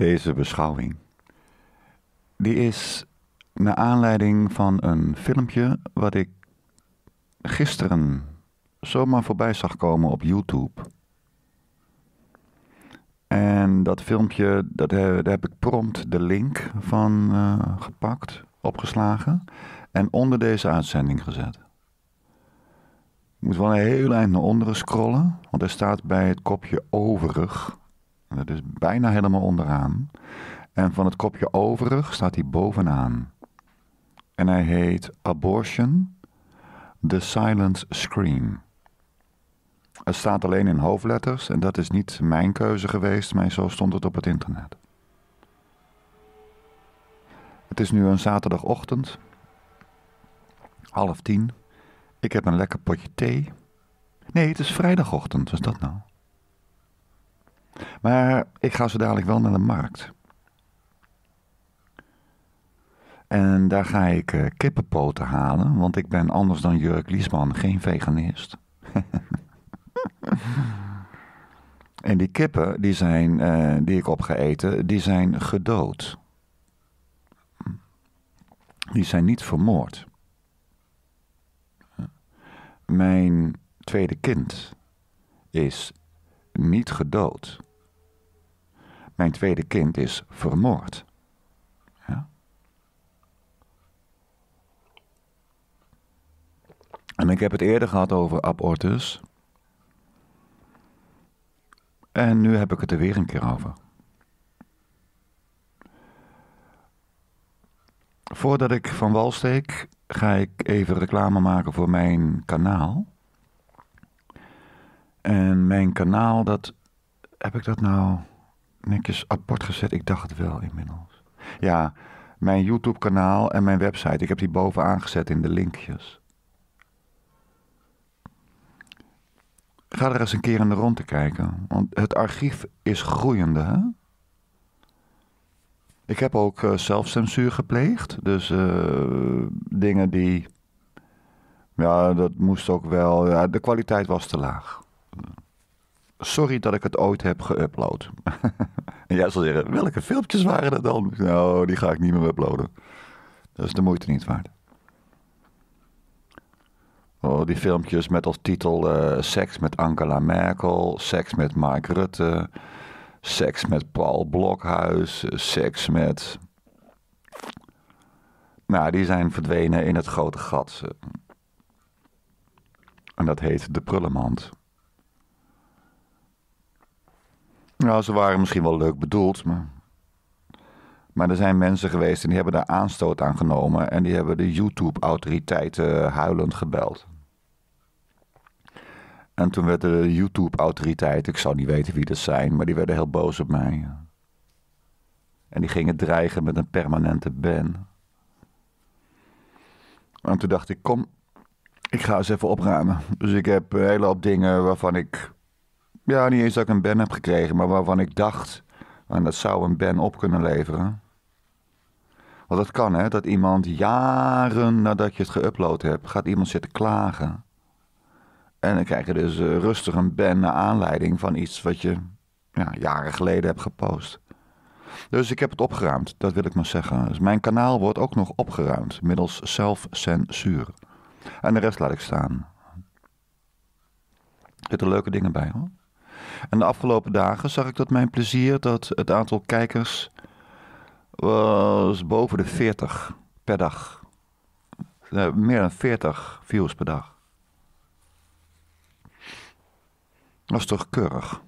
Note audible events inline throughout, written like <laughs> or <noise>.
Deze beschouwing die is naar aanleiding van een filmpje wat ik gisteren zomaar voorbij zag komen op YouTube. En dat filmpje, dat heb, daar heb ik prompt de link van eh, gepakt, opgeslagen en onder deze uitzending gezet. Ik moet wel een heel eind naar onderen scrollen, want er staat bij het kopje overig dat is bijna helemaal onderaan. En van het kopje overig staat hij bovenaan. En hij heet Abortion, The Silent Scream. Het staat alleen in hoofdletters en dat is niet mijn keuze geweest, maar zo stond het op het internet. Het is nu een zaterdagochtend, half tien. Ik heb een lekker potje thee. Nee, het is vrijdagochtend, was dat nou? Maar ik ga zo dadelijk wel naar de markt. En daar ga ik eh, kippenpoten halen, want ik ben anders dan Jurk Liesman geen veganist. <laughs> en die kippen die, zijn, eh, die ik op ga eten, die zijn gedood. Die zijn niet vermoord. Mijn tweede kind is niet gedood. Mijn tweede kind is vermoord. Ja? En ik heb het eerder gehad over abortus. En nu heb ik het er weer een keer over. Voordat ik van wal steek, ga ik even reclame maken voor mijn kanaal. En mijn kanaal, dat heb ik dat nou netjes apart gezet? Ik dacht het wel inmiddels. Ja, mijn YouTube-kanaal en mijn website. Ik heb die bovenaan gezet in de linkjes. Ga er eens een keer in de te kijken. Want het archief is groeiende, hè? Ik heb ook uh, zelfcensuur gepleegd. Dus eh, dingen die. Ja, dat moest ook wel. Ja, de kwaliteit was te laag sorry dat ik het ooit heb geüpload. en <laughs> jij zou zeggen, welke filmpjes waren dat dan? Nou, die ga ik niet meer uploaden. Dat is de moeite niet waard. Oh, die filmpjes met als titel uh, Seks met Angela Merkel, Seks met Mark Rutte, Seks met Paul Blokhuis, Seks met... Nou, die zijn verdwenen in het grote gat. En dat heet de prullenmand. Nou, ze waren misschien wel leuk bedoeld, maar. Maar er zijn mensen geweest en die hebben daar aanstoot aan genomen. En die hebben de YouTube-autoriteiten huilend gebeld. En toen werden de YouTube-autoriteiten, ik zou niet weten wie dat zijn, maar die werden heel boos op mij. En die gingen dreigen met een permanente ban. En toen dacht ik, kom, ik ga eens even opruimen. Dus ik heb een hele hoop dingen waarvan ik ja, niet eens dat ik een ban heb gekregen, maar waarvan ik dacht, en dat zou een ban op kunnen leveren. Want dat kan, hè, dat iemand jaren nadat je het geüpload hebt, gaat iemand zitten klagen. En dan krijg je dus eh, rustig een ban naar aanleiding van iets wat je ja, jaren geleden hebt gepost. Dus ik heb het opgeruimd, dat wil ik maar zeggen. Dus mijn kanaal wordt ook nog opgeruimd middels zelfcensuur. En de rest laat ik staan. Er zitten leuke dingen bij hoor. En de afgelopen dagen zag ik dat mijn plezier dat het aantal kijkers was boven de 40 per dag. Eh, meer dan 40 views per dag. Dat is toch keurig?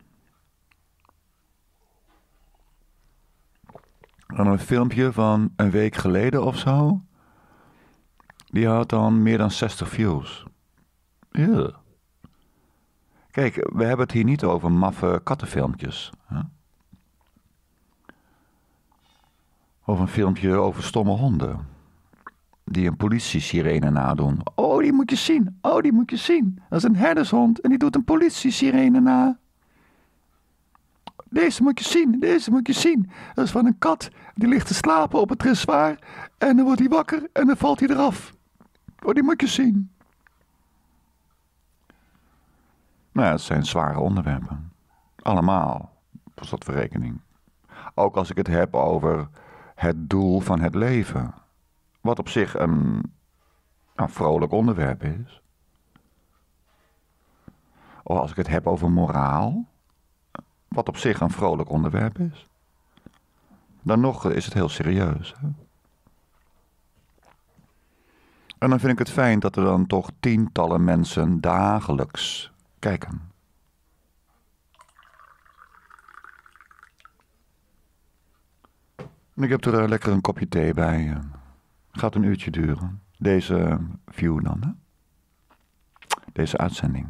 En een filmpje van een week geleden of zo. Die had dan meer dan 60 views. Ja. Kijk, we hebben het hier niet over maffe kattenfilmpjes. Hè? Of een filmpje over stomme honden. Die een politie-sirene nadoen. Oh, die moet je zien. Oh, die moet je zien. Dat is een herdershond en die doet een politie-sirene na. Deze moet je zien, deze moet je zien. Dat is van een kat. Die ligt te slapen op het dressoir. En dan wordt hij wakker en dan valt hij eraf. Oh, die moet je zien. Nou ja, het zijn zware onderwerpen. Allemaal, voor dat verrekening. Ook als ik het heb over het doel van het leven. Wat op zich een, een vrolijk onderwerp is. Of als ik het heb over moraal. Wat op zich een vrolijk onderwerp is. Dan nog is het heel serieus. Hè? En dan vind ik het fijn dat er dan toch tientallen mensen dagelijks kijken. En ik heb er eh, lekker een kopje thee bij. Eh. Gaat een uurtje duren. Deze eh, view dan, hè? Deze uitzending.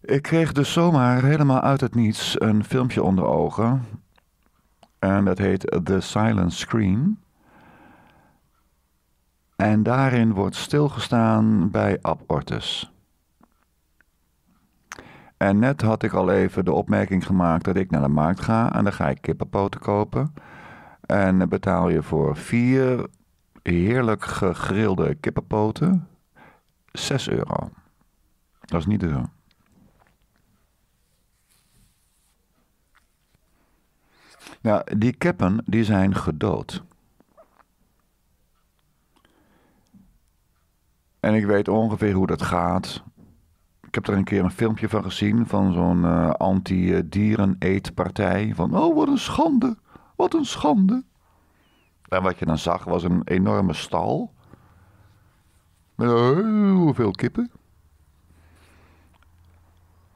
Ik kreeg dus zomaar helemaal uit het niets een filmpje onder ogen. En dat heet The Silent Screen. En daarin wordt stilgestaan bij abortus. En net had ik al even de opmerking gemaakt dat ik naar de markt ga. En dan ga ik kippenpoten kopen. En dan betaal je voor vier heerlijk gegrilde kippenpoten 6 euro. Dat is niet zo. Nou, die kippen die zijn gedood. En ik weet ongeveer hoe dat gaat. Ik heb er een keer een filmpje van gezien van zo'n eh, anti-dieren-eetpartij. Van, oh, wat een schande, wat een schande. En wat je dan zag was een enorme stal. Met heel veel kippen.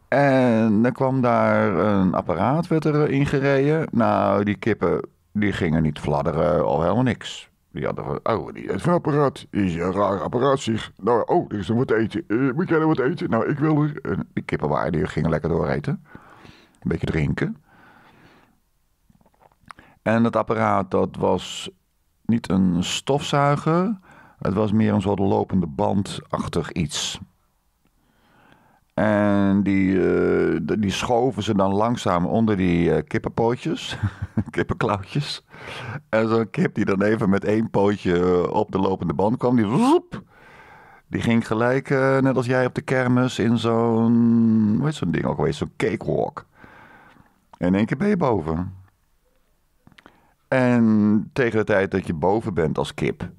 En dan kwam daar een apparaat werd er ingereden. Nou, die kippen die gingen niet fladderen of helemaal niks. Die hadden van, oh, die is apparaat. Is een raar apparaat, Nou, oh, er is nog wat eten. Eh, moet jij nog wat eten? Nou, ik wil er. En die kippenwaar, die gingen lekker door eten. Een beetje drinken. En dat apparaat, dat was niet een stofzuiger. Het was meer een soort lopende bandachtig iets. En die, eh, die schoven ze dan langzaam onder die eh, kippenpootjes. <laughs> kippenklauwtjes. En zo'n kip die dan even met één pootje eh, op de lopende band kwam, die die ging gelijk, eh, net als jij op de kermis, in zo'n, hoe heet zo'n ding ook alweer, zo'n cakewalk. En in één keer ben je boven. En tegen de tijd dat je boven bent als kip,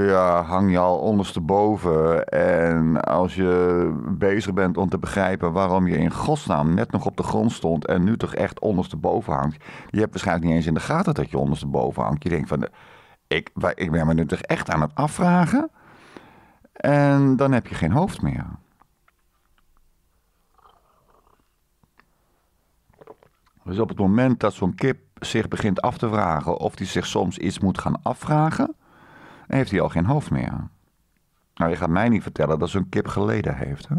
ja, hang je al ondersteboven. En als je bezig bent om te begrijpen waarom je in godsnaam net nog op de grond stond en nu toch echt ondersteboven hangt. Je hebt waarschijnlijk niet eens in de gaten dat je ondersteboven hangt. Je denkt van, ik, ik ben me nu toch echt aan het afvragen? En dan heb je geen hoofd meer. Dus op het moment dat zo'n kip zich begint af te vragen of die zich soms iets moet gaan afvragen, heeft hij al geen hoofd meer. Nou, je gaat mij niet vertellen dat zo'n kip geleden heeft. Hè?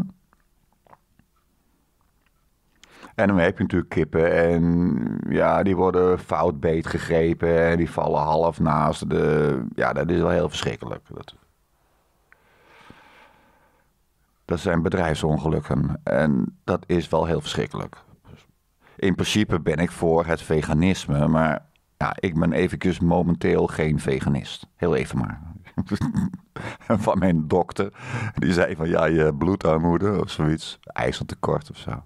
En dan heb je natuurlijk kippen en ja, die worden fout beetgegrepen en die vallen half naast de... Ja, dat is wel heel verschrikkelijk. Dat, dat zijn bedrijfsongelukken en dat is wel heel verschrikkelijk. Dus in principe ben ik voor het veganisme, maar ja, ik ben eventjes momenteel geen veganist. Heel even maar. <laughs> van mijn dokter. Die zei van ja, je bloedarmoede of zoiets. IJzertekort of zo.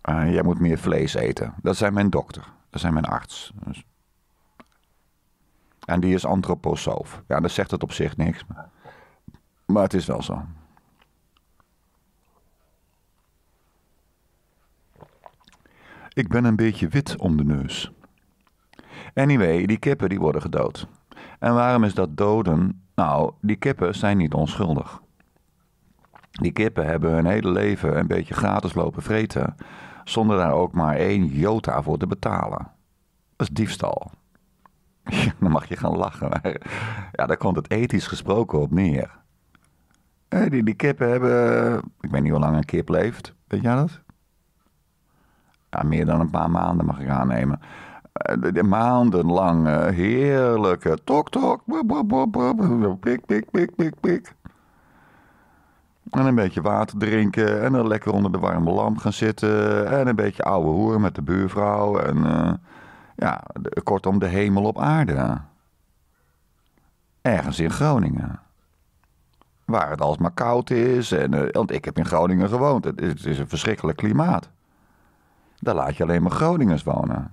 Eh, jij moet meer vlees eten. Dat zijn mijn dokter. Dat zijn mijn arts. Dus- en die is antroposoof. Ja, dat zegt het op zich niks. Maar, maar het is wel zo. Ik ben een beetje wit om de neus. Anyway, die kippen die worden gedood. En waarom is dat doden? Nou, die kippen zijn niet onschuldig. Die kippen hebben hun hele leven een beetje gratis lopen vreten, zonder daar ook maar één jota voor te betalen. Dat is diefstal. <laughs> dan mag je gaan lachen, maar ja, daar komt het ethisch gesproken op neer. Die, die kippen hebben, ik weet niet hoe lang een kip leeft, weet jij dat? ja, meer dan een paar maanden mag ik aannemen. Eh, maandenlang maandenlange, eh, heerlijke tok-tok, pik, pik, pik, pik, pik. En een beetje water drinken en dan lekker onder de warme lamp gaan zitten. En een beetje ouwe hoer met de buurvrouw. En uh, ja, kortom de hemel op aarde. Ergens in Groningen. Waar het alsmaar koud is. En, uh, want ik heb in Groningen gewoond. het is een verschrikkelijk klimaat. Daar laat je alleen maar Groningers wonen.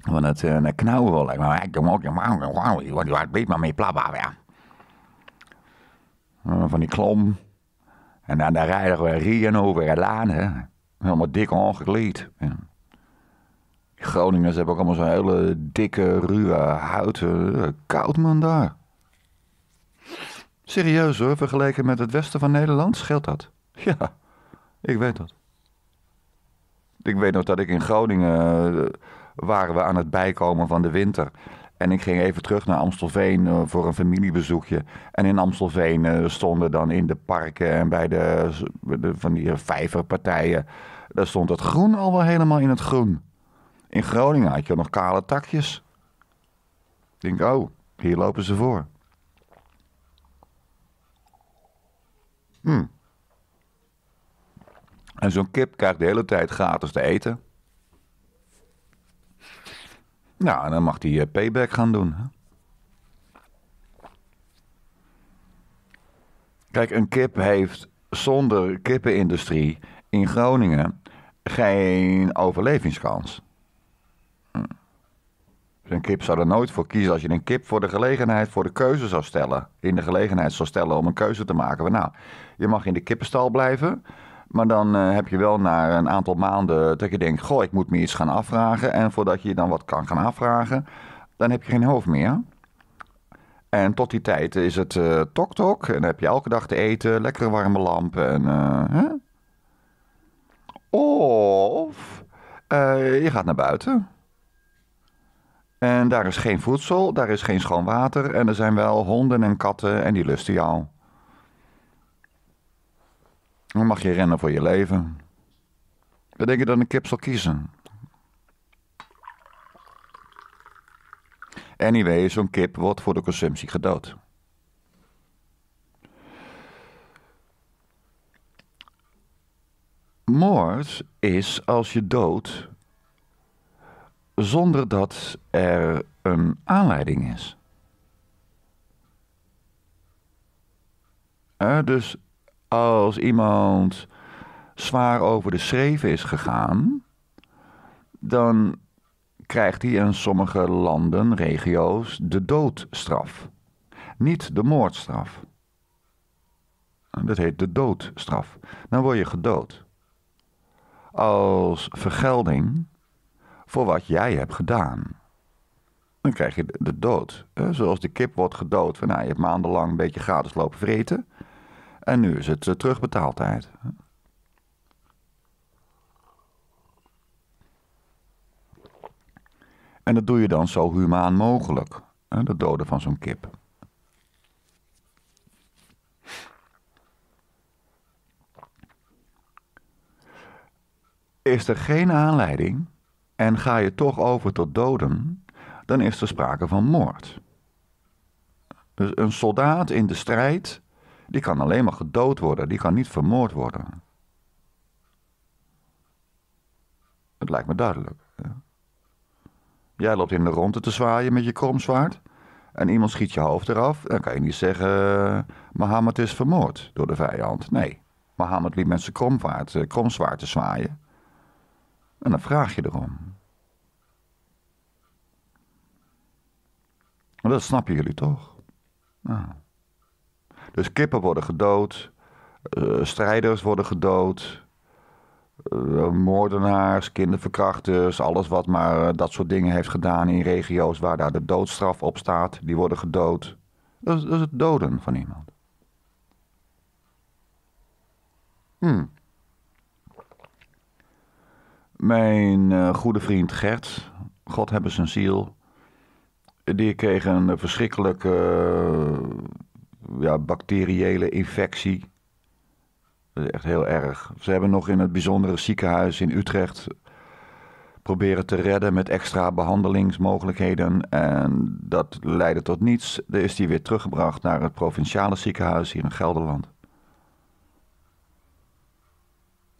Want het uh, knauwen wel. Maar ik moet je man, wat maar mee plabba Van die klom. En dan, rijden we rieën over de laan. Helemaal dik ongekleed. Die Groningers hebben ook allemaal zo'n hele dikke, ruwe huid. Koud man daar. Serieus hoor, vergeleken met het westen van Nederland scheelt dat. <laughs> Ja, ik weet dat. Ik weet nog dat ik in Groningen eh, waren we aan het bijkomen van de winter. En ik ging even terug naar Amstelveen eh, voor een familiebezoekje. En in Amstelveen eh, stonden dan in de parken en bij de, van die vijverpartijen. Daar stond het groen al wel helemaal in het groen. In Groningen had je nog kale takjes. Ik denk, oh, hier lopen ze voor. Hmm. En zo'n kip krijgt de hele tijd gratis te eten. Nou, en dan mag hij eh, payback gaan doen. Kijk, een kip heeft zonder kippenindustrie in Groningen geen overlevingskans. Een hm. kip zou er nooit voor kiezen als je een kip voor de gelegenheid, voor de keuze zou stellen. In de gelegenheid zou stellen om een keuze te maken. Maar nou, je mag in de kippenstal blijven. Maar dan eh, heb je wel na een aantal maanden dat je denkt: Goh, ik moet me iets gaan afvragen. En voordat je dan wat kan gaan afvragen, dan heb je geen hoofd meer. En tot die tijd is het eh, tok-tok. en dan heb je elke dag te eten, lekkere warme lampen. En, eh, hè? Of je gaat naar buiten. En daar is geen voedsel, daar is geen schoon water. En er zijn wel honden en katten en die lusten jou. Dan mag je rennen voor je leven. Wat denk je dat een kip zal kiezen? Anyway, zo'n kip wordt voor de consumptie gedood. Moord is als je doodt zonder dat er een aanleiding is. Eh, dus als iemand zwaar over de schreef is gegaan, dan krijgt hij in sommige landen, regio's, de doodstraf. Niet de moordstraf. Dat heet de doodstraf. Dan word je gedood. Als vergelding voor wat jij hebt gedaan. Dan krijg je de dood. Zoals de kip wordt gedood. Van, nou, je hebt maandenlang een beetje gratis lopen vreten. En nu is het eh, terugbetaaltijd. En dat doe je dan zo humaan mogelijk. De doden van zo'n kip. Is er geen aanleiding en ga je toch over tot doden, dan is er sprake van moord. Dus een soldaat in de strijd die kan alleen maar gedood worden, die kan niet vermoord worden. Het lijkt me duidelijk. Jij loopt in de ronde te zwaaien met je kromzwaard. En iemand schiet je hoofd eraf. Dan kan je niet zeggen. Eh, Mohammed is vermoord door de vijand. Nee. Mohammed liep met zijn kromvaart, eh, kromzwaard te zwaaien. En dan vraag je erom. Maar dat snappen jullie toch? Nou. Dus kippen worden gedood, eh, strijders worden gedood, eh, moordenaars, kinderverkrachters, alles wat maar eh, dat soort dingen heeft gedaan in regio's waar daar de doodstraf op staat, die worden gedood. Dat is, het doden van iemand. Hm. Mijn goede vriend Gert, God hebben zijn ziel, die kreeg een verschrikkelijke bacteriële infectie. Dat is echt heel erg. Ze hebben nog in het bijzondere ziekenhuis in Utrecht proberen te redden met extra behandelingsmogelijkheden. En dat leidde tot niets. Dan is hij weer teruggebracht naar het provinciale ziekenhuis hier in Gelderland.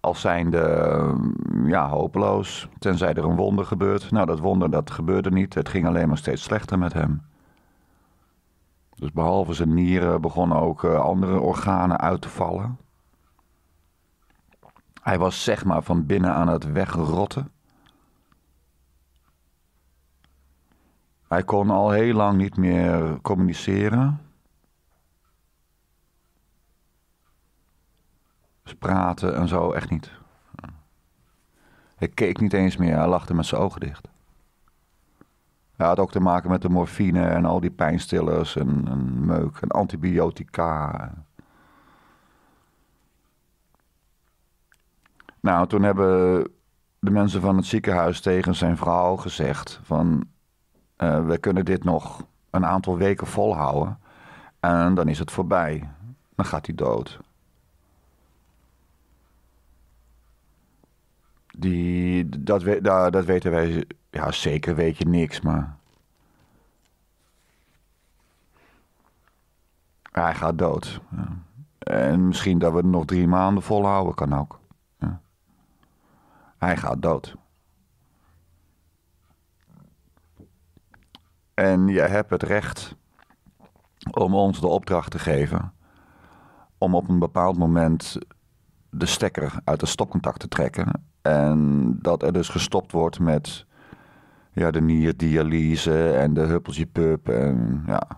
Als zijnde ja, hopeloos, tenzij er een wonder gebeurt. Nou, dat wonder dat gebeurde niet. Het ging alleen maar steeds slechter met hem. Dus behalve zijn nieren begonnen ook eh, andere organen uit te vallen. Hij was zeg maar van binnen aan het wegrotten. Hij kon al heel lang niet meer communiceren. Dus praten en zo, echt niet. Hij keek niet eens meer, hij lachte met zijn ogen dicht. Ja, had ook te maken met de morfine en al die pijnstillers en, meuk en antibiotica. Nou, toen hebben de mensen van het ziekenhuis tegen zijn vrouw gezegd van... Eh, we kunnen dit nog een aantal weken volhouden en dan is het voorbij. Dan gaat hij dood. Die, dat, we, dat weten wij. Ja, zeker weet je niks, maar. Hij gaat dood. Ja. En misschien dat we het nog drie maanden volhouden, kan ook. Ja. Hij gaat dood. En je hebt het recht om ons de opdracht te geven om op een bepaald moment de stekker uit het stopcontact te trekken. En dat er dus gestopt wordt met ja, de nierdialyse en de huppeltje pup en ja.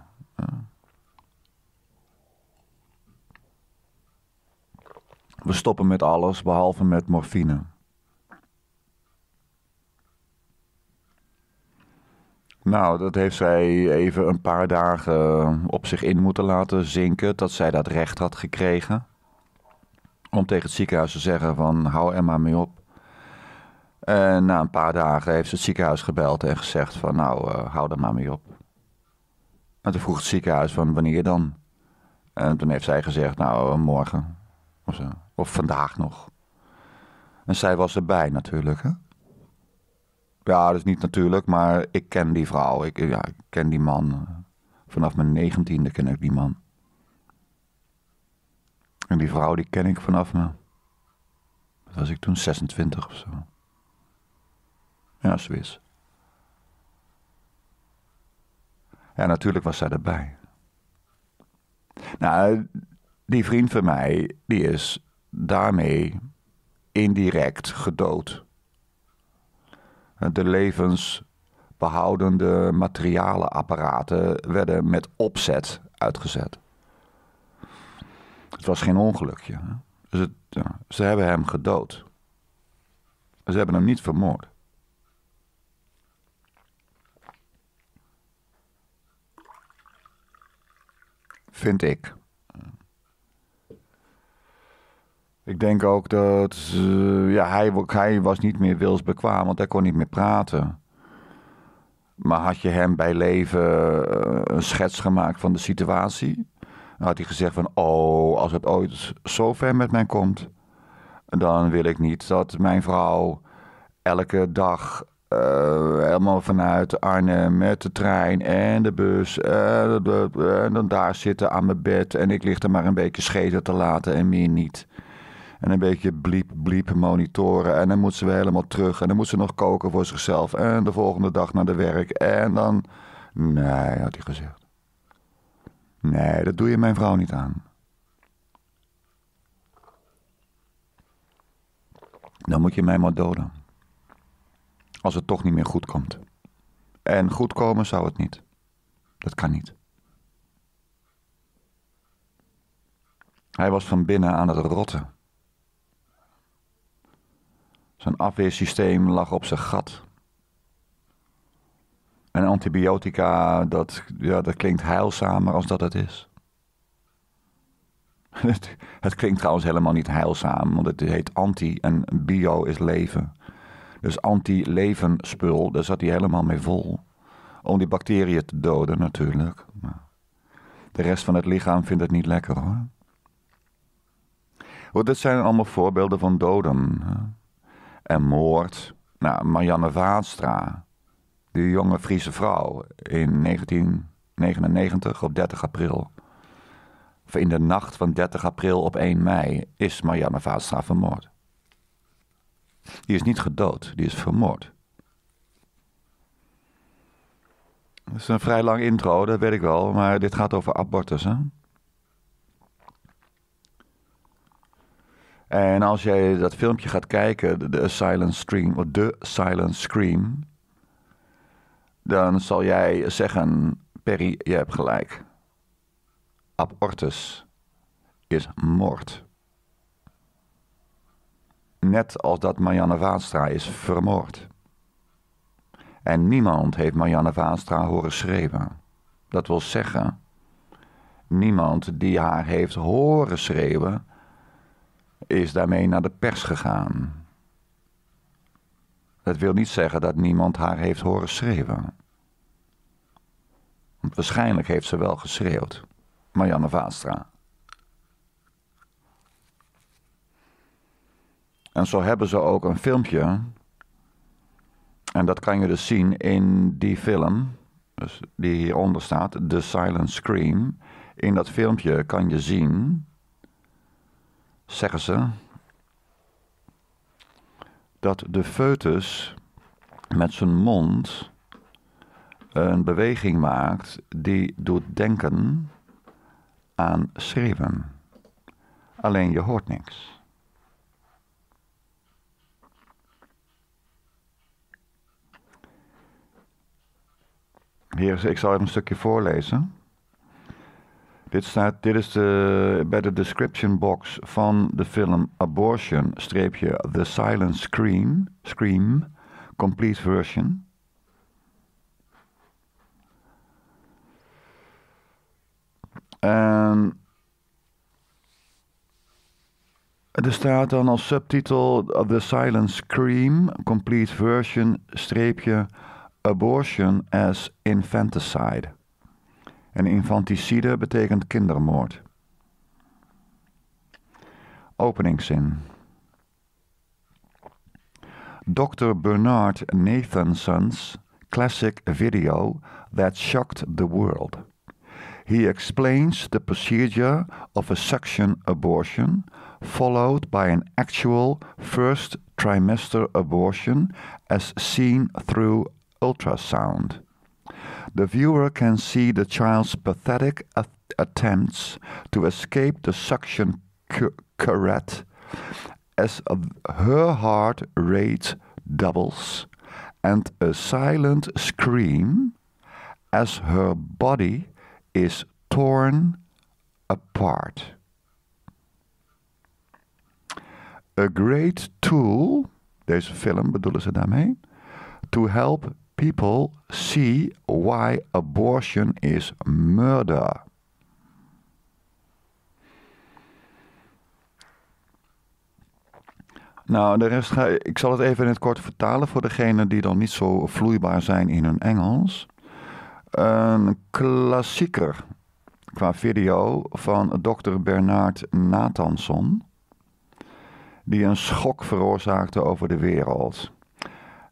We stoppen met alles behalve met morfine. Nou, dat heeft zij even een paar dagen op zich in moeten laten zinken dat zij dat recht had gekregen om tegen het ziekenhuis te zeggen van hou er maar mee op. En na een paar dagen heeft ze het ziekenhuis gebeld en gezegd van nou, uh, hou er maar mee op. En toen vroeg het ziekenhuis van wanneer dan? En toen heeft zij gezegd nou, eh, morgen of, zo. of vandaag nog. En zij was erbij natuurlijk hè? Ja, dat is niet natuurlijk, maar ik ken die vrouw. Ik, ja, ik ken die man. Vanaf mijn negentiende ken ik die man. En die vrouw die ken ik vanaf me. Nou, Dat was ik toen 26 of zo. Ja, Swiss. Ja, natuurlijk was zij erbij. Nou, die vriend van mij, die is daarmee indirect gedood. De levensbehoudende materialen apparaten werden met opzet uitgezet. Het was geen ongelukje. ze hebben hem gedood. Ze hebben hem niet vermoord. Vind ik. Ik denk ook dat eh, ja, hij, was niet meer wilsbekwaam, want hij kon niet meer praten. Maar had je hem bij leven eh, een schets gemaakt van de situatie? Nou, had hij gezegd van, oh, als het ooit zo ver met mij komt, dan wil ik niet dat mijn vrouw elke dag eh, helemaal vanuit Arnhem met de trein en de bus en, eh, en dan daar zitten aan mijn bed en ik lig er maar een beetje scheten te laten en meer niet. En een beetje bliep, bliep monitoren. En dan moet ze weer helemaal terug. En dan moet ze nog koken voor zichzelf. En de volgende dag naar de werk. En dan. Nee, had hij gezegd. Nee, dat doe je mijn vrouw niet aan. Dan moet je mij maar doden. Als het toch niet meer goed komt. En goed komen zou het niet. Dat kan niet. Hij was van binnen aan het rotten. Zijn afweersysteem lag op zijn gat. En antibiotica, dat, ja, dat klinkt heilzamer als dat het is. <laughs> Het, het, klinkt trouwens helemaal niet heilzaam, want het heet anti en bio is leven. Dus anti-levenspul, daar zat hij helemaal mee vol. Om die bacteriën te doden natuurlijk. Maar de rest van het lichaam vindt het niet lekker hoor. Goed, dit zijn allemaal voorbeelden van doden. En moord. Nou, Marianne Vaatstra de jonge Friese vrouw in 1999 op 30 april. Of in de nacht van 30 april op 1 mei is Marianne Vaatstra vermoord. Die is niet gedood, die is vermoord. Dat is een vrij lang intro, dat weet ik wel, maar dit gaat over abortus. Hè? En als jij dat filmpje gaat kijken, de Silent Scream, of The Silent Scream, dan zal jij zeggen: Perry, je hebt gelijk. Abortus is moord. Net als dat Marianne Vaanstra is vermoord. En niemand heeft Marianne Vaanstra horen schreeuwen. Dat wil zeggen, niemand die haar heeft horen schreeuwen, is daarmee naar de pers gegaan. Dat wil niet zeggen dat niemand haar heeft horen schreeuwen. waarschijnlijk heeft ze wel geschreeuwd. Marianne Vaastra. En zo hebben ze ook een filmpje. En dat kan je dus zien in die film, dus die hieronder staat, The Silent Scream. In dat filmpje kan je zien, zeggen ze, dat de foetus met zijn mond een beweging maakt die doet denken aan schreeuwen. Alleen je hoort niks. Hier, ik zal even een stukje voorlezen. Dit, staat, dit is de, bij de description box van de film Abortion, streepje The Silent Scream, Scream, Complete Version. En er staat dan als subtitel The Silent Scream, Complete Version, streepje Abortion as Infanticide en infanticide betekent kindermoord. Openingszin. Dr. Bernard Nathanson's classic video that shocked the world. He explains the procedure of a suction abortion followed by an actual first trimester abortion as seen through ultrasound. the viewer can see the child's pathetic attempts to escape the suction cu- as her heart rate doubles and a silent scream as her body is torn apart. A great tool, deze film bedoelen ze daarmee, to help People see why abortion is murder. Nou, de rest ga, ik zal het even in het kort vertalen voor degenen die dan niet zo vloeibaar zijn in hun Engels. Een klassieker qua video van dokter Bernard Nathanson, die een schok veroorzaakte over de wereld.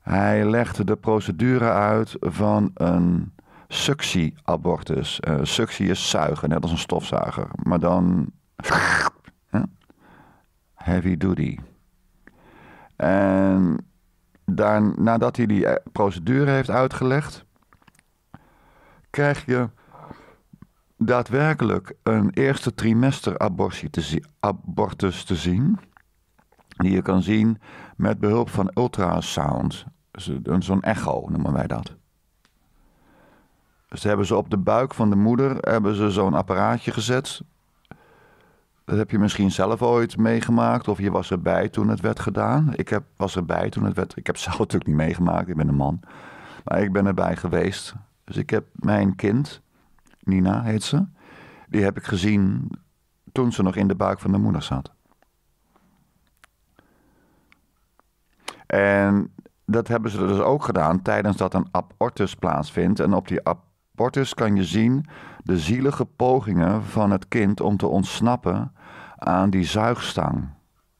Hij legde de procedure uit van een suctieabortus. Uh, suctie is zuigen, net als een stofzuiger. Maar dan heavy duty. En daar, nadat hij die eh, procedure heeft uitgelegd, krijg je daadwerkelijk een eerste trimester abortus te zien die je kan zien met behulp van ultrasound. Zo'n echo noemen wij dat. Dus hebben ze op de buik van de moeder hebben ze zo'n apparaatje gezet. Dat heb je misschien zelf ooit meegemaakt of je was erbij toen het werd gedaan. Ik heb, was erbij toen het werd... Ik heb <laughs> zelf natuurlijk niet meegemaakt, ik ben een man. Maar ik ben erbij geweest. Dus ik heb mijn kind, Nina heet ze, die heb ik gezien toen ze nog in de buik van de moeder zat. En dat hebben ze dus ook gedaan tijdens dat een abortus plaatsvindt. En op die abortus kan je zien de zielige pogingen van het kind om te ontsnappen aan die zuigstang.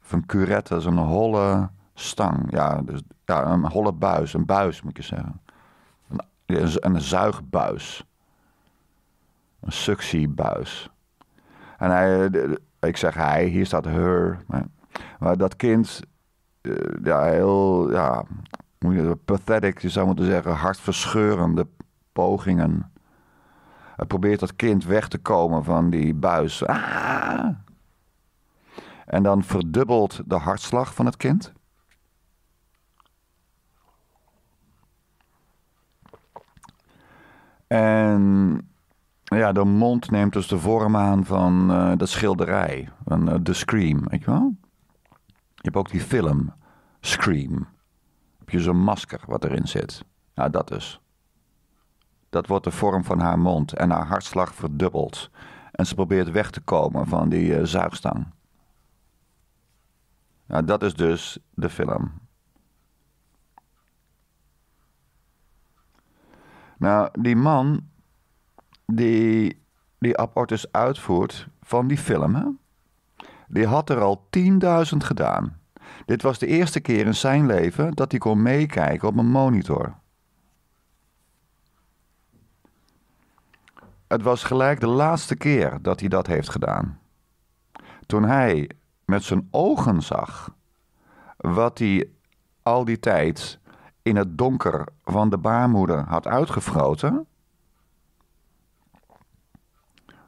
Of een curette, dat is een holle stang. Ja, dus, ja, een holle buis, een buis moet je zeggen. Een, een, zuigbuis. Een suctiebuis. En hij, ik zeg hij, hier staat her. maar dat kind eh, ja, heel ja, pathetic, je zou moeten zeggen, hartverscheurende pogingen. Hij probeert dat kind weg te komen van die buis. Ah! En dan verdubbelt de hartslag van het kind. En ja, de mond neemt dus de vorm aan van uh, de schilderij, van The eh, Scream, weet je wel? Je hebt ook die film Scream. Heb je zo'n masker wat erin zit? Nou, dat dus. Dat wordt de vorm van haar mond en haar hartslag verdubbeld. En ze probeert weg te komen van die eh, zuigstang. Nou, dat is dus de film. Nou, die man die die abortus uitvoert van die film, die had er al 10.000 gedaan. Dit was de eerste keer in zijn leven dat hij kon meekijken op een monitor. Het was gelijk de laatste keer dat hij dat heeft gedaan. Toen hij met zijn ogen zag wat hij al die tijd in het donker van de baarmoeder had uitgefroten,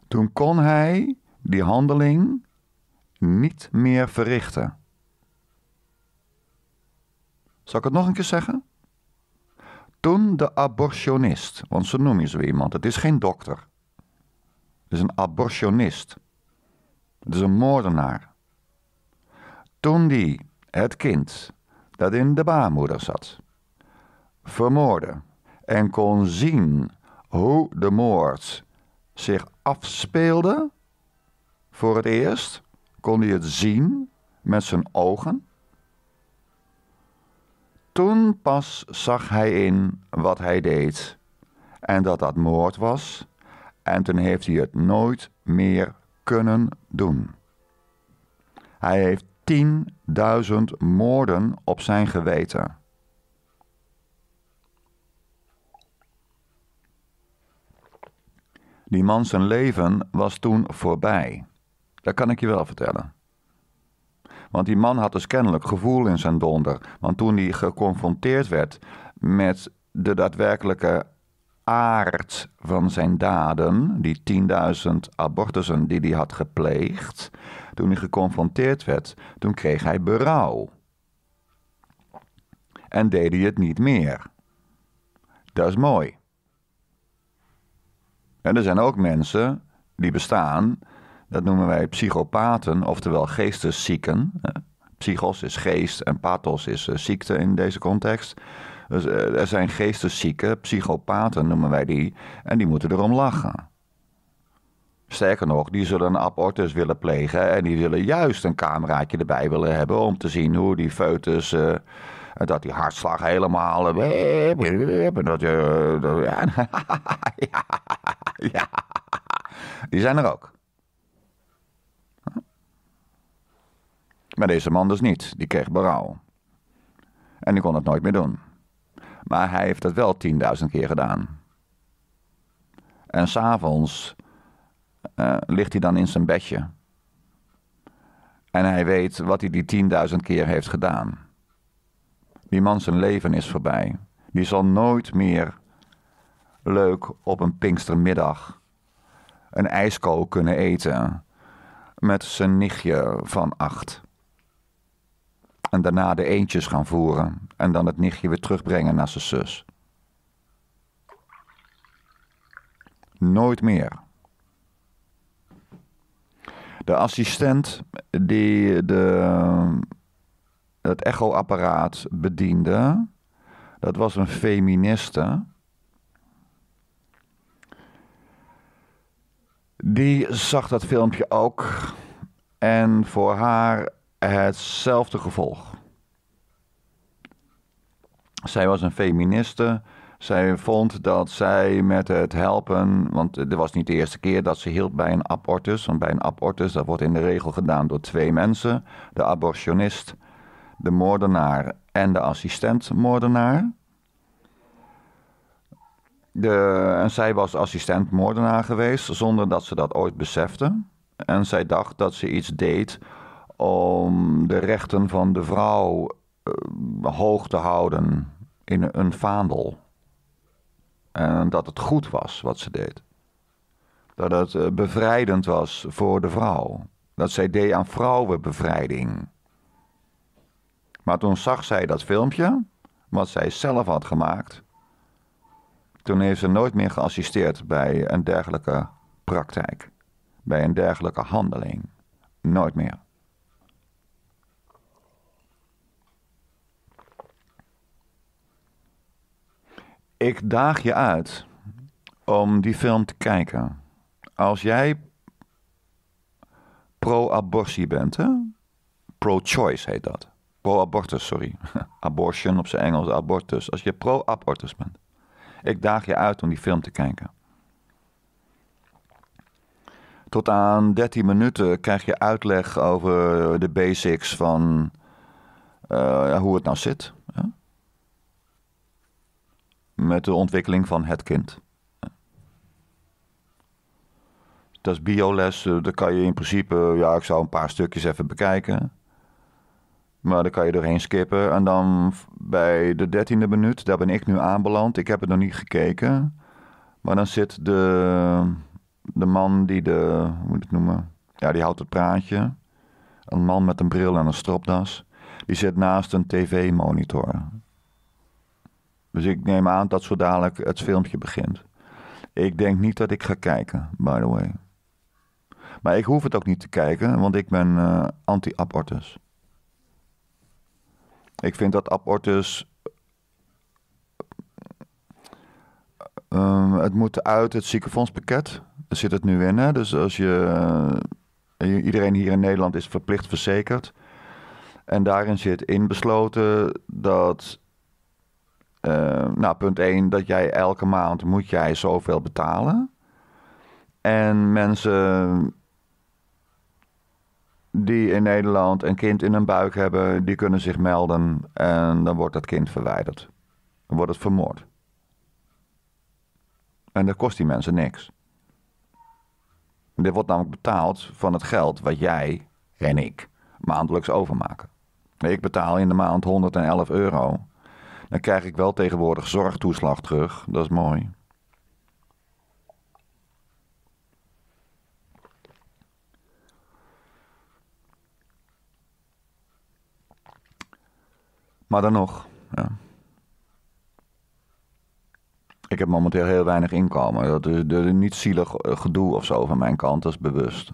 toen kon hij die handeling niet meer verrichten. Zal ik het nog een keer zeggen? Toen de abortionist, want zo noem je zo iemand, het is geen dokter. Het is een abortionist. Het is een moordenaar. Toen die het kind dat in de baarmoeder zat vermoordde en kon zien hoe de moord zich afspeelde voor het eerst, kon hij het zien met zijn ogen. Toen pas zag hij in wat hij deed en dat dat moord was, en toen heeft hij het nooit meer kunnen doen. Hij heeft 10.000 moorden op zijn geweten. Die man zijn leven was toen voorbij. Dat kan ik je wel vertellen. Want die man had dus kennelijk gevoel in zijn donder. Want toen hij geconfronteerd werd met de daadwerkelijke aard van zijn daden, die 10.000 abortussen die hij had gepleegd, toen hij geconfronteerd werd, toen kreeg hij berouw. En deed hij het niet meer. Dat is mooi. En er zijn ook mensen die bestaan dat noemen wij psychopaten, oftewel geesteszieken. Eh, psychos is geest en pathos is eh, ziekte in deze context. Dus eh, er zijn geesteszieken, psychopaten noemen wij die, en die moeten erom lachen. Sterker nog, die zullen een abortus willen plegen en die zullen juist een cameraatje erbij willen hebben om te zien hoe die foetus, uh, dat die hartslag helemaal, dat je, ja, die zijn er ook. Maar deze man dus niet, die kreeg berouw. En die kon het nooit meer doen. Maar hij heeft het wel 10.000 keer gedaan. En s'avonds uh, ligt hij dan in zijn bedje. En hij weet wat hij die 10.000 keer heeft gedaan. Die man zijn leven is voorbij. Die zal nooit meer leuk op een Pinkstermiddag een ijskool kunnen eten met zijn nichtje van acht en daarna de eentjes gaan voeren en dan het nichtje weer terugbrengen naar zijn zus. Nooit meer. De assistent die de, het echoapparaat bediende, dat was een feministe. Die zag dat filmpje ook. En voor haar hetzelfde gevolg. Zij was een feministe. Zij vond dat zij met het helpen, want het was niet de eerste keer dat ze hielp bij een abortus. Want bij een abortus, dat wordt in de regel gedaan door twee mensen. De abortionist, de moordenaar en de assistent-moordenaar. De, en zij was assistent-moordenaar geweest zonder dat ze dat ooit besefte. En zij dacht dat ze iets deed om de rechten van de vrouw eh, hoog te houden in een vaandel. En dat het goed was wat ze deed. Dat het eh, bevrijdend was voor de vrouw. Dat zij deed aan vrouwenbevrijding. Maar toen zag zij dat filmpje, wat zij zelf had gemaakt. Toen heeft ze nooit meer geassisteerd bij een dergelijke praktijk. Bij een dergelijke handeling. Nooit meer. Ik daag je uit om die film te kijken. Als jij pro-abortie bent, hè? pro-choice heet dat. Pro-abortus, sorry. <laughs> Abortion op zijn Engels, abortus. Als je pro-abortus bent. Ik daag je uit om die film te kijken. Tot aan 13 minuten krijg je uitleg over de basics van eh, hoe het nou zit. Hè? met de ontwikkeling van het kind. Dat is bioles, eh, daar kan je in principe, eh, ja, ik zou een paar stukjes even bekijken. Maar daar kan je doorheen skippen. En dan bij de dertiende minuut, daar ben ik nu aanbeland. Ik heb het nog niet gekeken. Maar dan zit de, de man die de, hoe moet ik het noemen? Ja, die houdt het praatje. Een man met een bril en een stropdas. Die zit naast een tv-monitor. Dus ik neem aan dat zo dadelijk het filmpje begint. Ik denk niet dat ik ga kijken, by the way. Maar ik hoef het ook niet te kijken, want ik ben eh, anti-abortus. Ik vind dat abortus. Eh, ehm, het moet uit het ziekenfondspakket. Daar zit het nu in. Hè? Dus als je. Eh, iedereen hier in Nederland is verplicht verzekerd. En daarin zit inbesloten dat eh, nou, punt 1, dat jij elke maand moet jij zoveel betalen. En mensen die in Nederland een kind in hun buik hebben, die kunnen zich melden en dan wordt dat kind verwijderd. Dan wordt het vermoord. En dat kost die mensen niks. Dit wordt namelijk betaald van het geld wat jij en ik maandelijks overmaken. Ik betaal in de maand 111 euro dan krijg ik wel tegenwoordig zorgtoeslag terug. Dat is mooi. Maar dan nog, ja. Ik heb momenteel heel weinig inkomen. Dat is, dat is niet zielig eh, gedoe of zo van mijn kant, dat is bewust.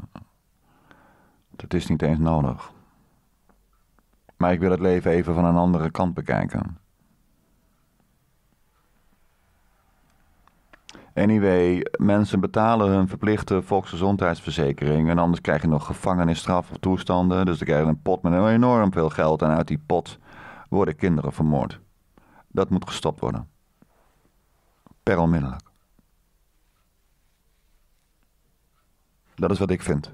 Dat is niet eens nodig. Maar ik wil het leven even van een andere kant bekijken. Anyway, mensen betalen hun verplichte volksgezondheidsverzekering. En anders krijg je nog gevangenisstraf of toestanden. Dus dan krijg je een pot met enorm veel geld. En uit die pot worden kinderen vermoord. Dat moet gestopt worden. Per onmiddellijk. Dat is wat ik vind.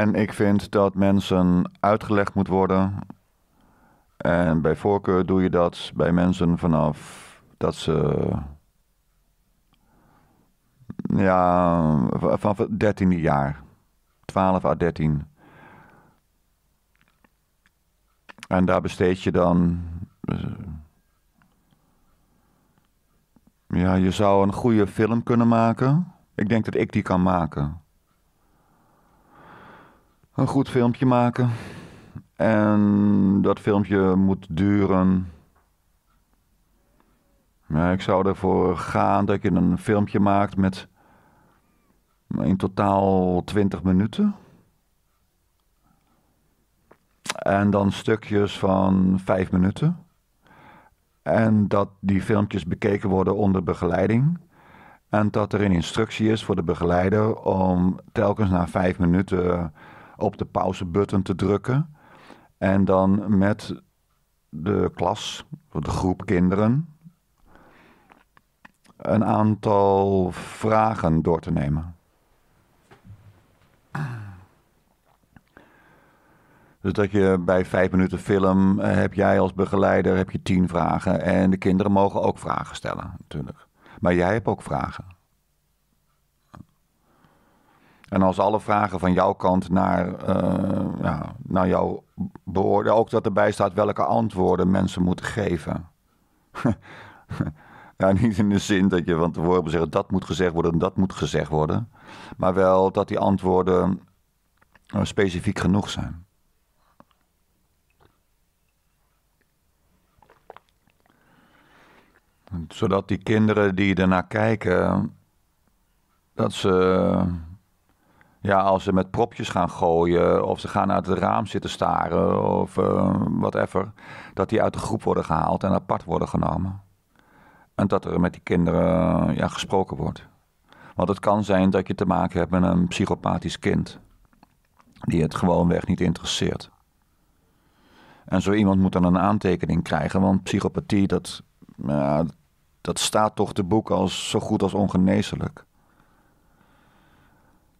En ik vind dat mensen uitgelegd moet worden. En bij voorkeur doe je dat bij mensen vanaf dat ze. Ja, vanaf het dertiende jaar. 12 à 13. En daar besteed je dan. Eh, ja, je zou een goede film kunnen maken. Ik denk dat ik die kan maken een goed filmpje maken. En dat filmpje moet duren. ik zou ervoor gaan dat je een filmpje maakt met in totaal 20 minuten. En dan stukjes van 5 minuten. En dat die filmpjes bekeken worden onder begeleiding. En dat er een instructie is voor de begeleider om telkens na 5 minuten op de pauzebutton te drukken. En dan met de klas, de groep kinderen, een aantal vragen door te nemen. Dus dat je bij vijf minuten film eh, heb jij als begeleider heb je tien vragen. En de kinderen mogen ook vragen stellen, natuurlijk. Maar jij hebt ook vragen. En als alle vragen van jouw kant naar, uh, ja, naar jou beoordelen, ook dat erbij staat welke antwoorden mensen moeten geven. <laughs> ja, niet in de zin dat je van tevoren zeggen dat moet gezegd worden en dat moet gezegd worden. Maar wel dat die antwoorden eh, specifiek genoeg zijn. Zodat die kinderen die ernaar kijken, dat ze ja, als ze met propjes gaan gooien of ze gaan uit het raam zitten staren of uh, whatever. Dat die uit de groep worden gehaald en apart worden genomen. En dat er met die kinderen eh, ja, gesproken wordt. Want het kan zijn dat je te maken hebt met een psychopathisch kind. Die het gewoonweg niet interesseert. En zo iemand moet dan een aantekening krijgen, want psychopathie dat, dat staat toch te boek als zo goed als ongeneeslijk.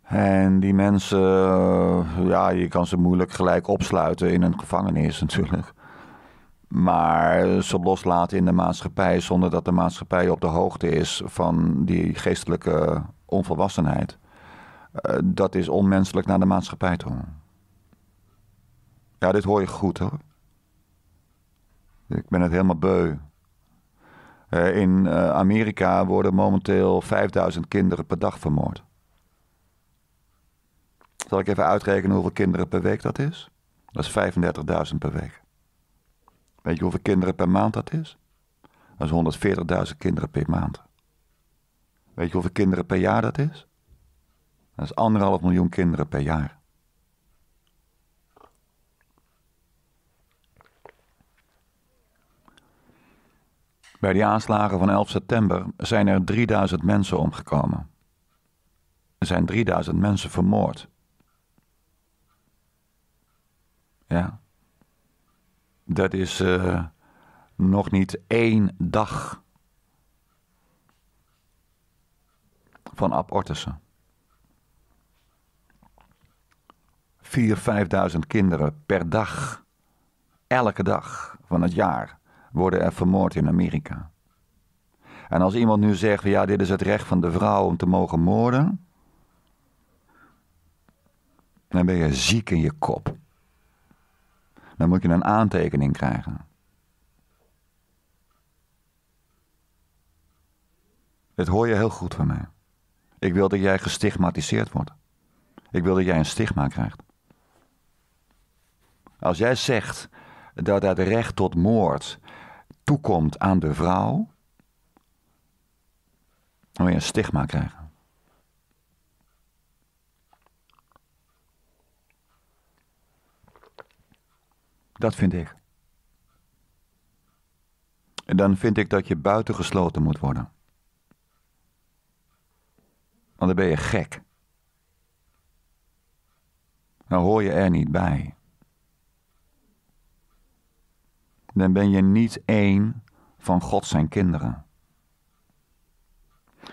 En die mensen, eh, ja, je kan ze moeilijk gelijk opsluiten in een gevangenis natuurlijk. Maar ze loslaten in de maatschappij zonder dat de maatschappij op de hoogte is van die geestelijke onvolwassenheid. Eh, dat is onmenselijk naar de maatschappij toe. Ja, dit hoor je goed hoor. Ik ben het helemaal beu. Eh, in Amerika worden momenteel 5000 kinderen per dag vermoord zal ik even uitrekenen hoeveel kinderen per week dat is. Dat is 35.000 per week. Weet je hoeveel kinderen per maand dat is? Dat is 140.000 kinderen per maand. Weet je hoeveel kinderen per jaar dat is? Dat is anderhalf miljoen kinderen per jaar. Bij die aanslagen van 11 september zijn er 3000 mensen omgekomen. Er zijn 3000 mensen vermoord. Ja. Dat is eh, nog niet één dag van abortussen. Ortussen. Vier, kinderen per dag, elke dag van het jaar, worden er vermoord in Amerika. En als iemand nu zegt, ja, dit is het recht van de vrouw om te mogen moorden, dan ben je ziek in je kop. Dan moet je een aantekening krijgen. Het hoor je heel goed van mij. Ik wil dat jij gestigmatiseerd wordt. Ik wil dat jij een stigma krijgt. Als jij zegt dat het recht tot moord toekomt aan de vrouw, dan wil je een stigma krijgen. Dat vind ik. En dan vind ik dat je buitengesloten moet worden. Want dan ben je gek. Dan hoor je er niet bij. Dan ben je niet één van God zijn kinderen.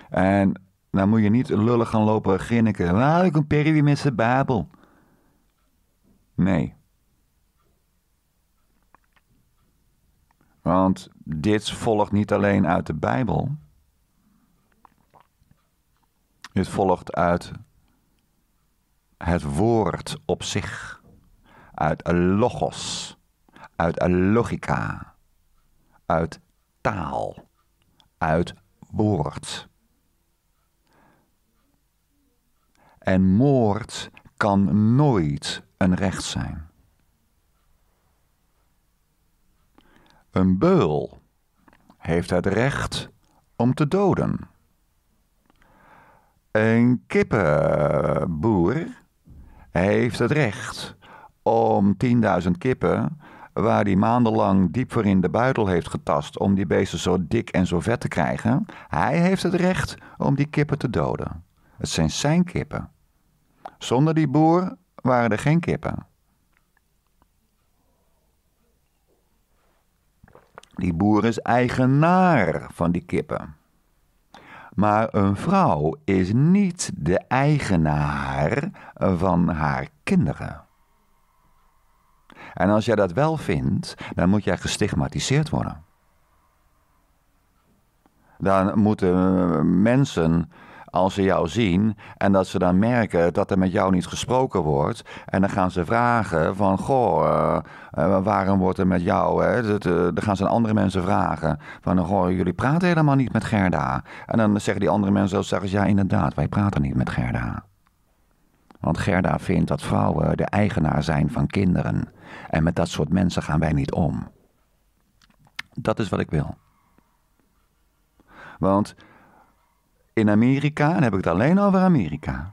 En dan moet je niet lullig gaan lopen grinniken. Waar ik een periode met zijn Babel. Nee. Want dit volgt niet alleen uit de Bijbel. Dit volgt uit het woord op zich. Uit logos. Uit logica. Uit taal. Uit woord. En moord kan nooit een recht zijn. Een beul heeft het recht om te doden. Een kippenboer heeft het recht om 10.000 kippen, waar hij maandenlang diep voor in de buidel heeft getast om die beesten zo dik en zo vet te krijgen, hij heeft het recht om die kippen te doden. Het zijn zijn kippen. Zonder die boer waren er geen kippen. Die boer is eigenaar van die kippen. Maar een vrouw is niet de eigenaar van haar kinderen. En als jij dat wel vindt, dan moet jij gestigmatiseerd worden. Dan moeten mensen als ze jou zien en dat ze dan merken dat er met jou niet gesproken wordt. En dan gaan ze vragen van, goh, eh, eh, waarom wordt er met jou... Hè? Eh, dan gaan ze andere mensen vragen van, goh, jullie praten helemaal niet met Gerda. En dan zeggen die andere mensen zeggen ja inderdaad, wij praten niet met Gerda. Want Gerda vindt dat vrouwen de eigenaar zijn van kinderen. En met dat soort mensen gaan wij niet om. Dat is wat ik wil. Want in Amerika, dan heb ik het alleen over Amerika.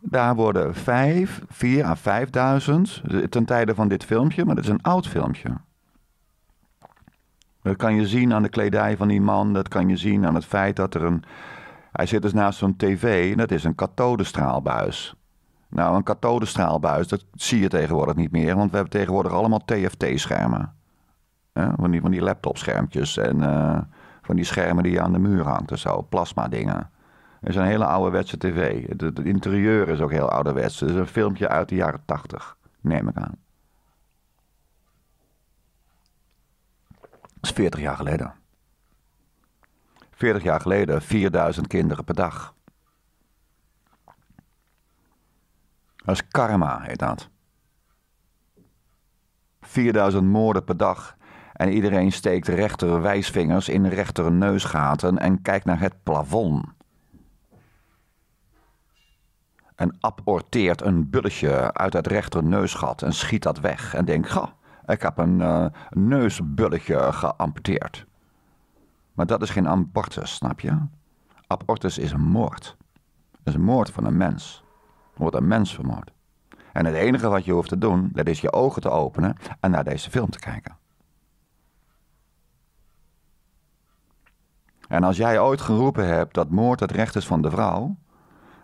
Daar worden vijf, vier à vijfduizend ten tijde van dit filmpje, maar dat is een oud filmpje. Dat kan je zien aan de kledij van die man, dat kan je zien aan het feit dat er een. Hij zit dus naast zo'n tv en dat is een kathodestraalbuis. Nou, een kathodestraalbuis, dat zie je tegenwoordig niet meer, want we hebben tegenwoordig allemaal TFT-schermen. van, die, van die en. Eh, van die schermen die je aan de muur hangt en zo. Plasma dingen. Het is een hele ouderwetse tv. Het, interieur is ook heel ouderwets. Het is een filmpje uit de jaren tachtig, neem ik aan. Dat is 40 jaar geleden. 40 jaar geleden 4000 kinderen per dag. Dat is karma, heet dat. 4000 moorden per dag en iedereen steekt rechter wijsvingers in rechter neusgaten en kijkt naar het plafond. En aborteert een bulletje uit het rechter neusgat en schiet dat weg. En denkt, Goh, ik heb een uh, neusbulletje geamputeerd. Maar dat is geen abortus, snap je? Abortus is een moord. Dat is een moord van een mens. Er wordt een mens vermoord. En het enige wat je hoeft te doen, dat is je ogen te openen en naar deze film te kijken. En als jij ooit geroepen hebt dat moord het recht is van de vrouw.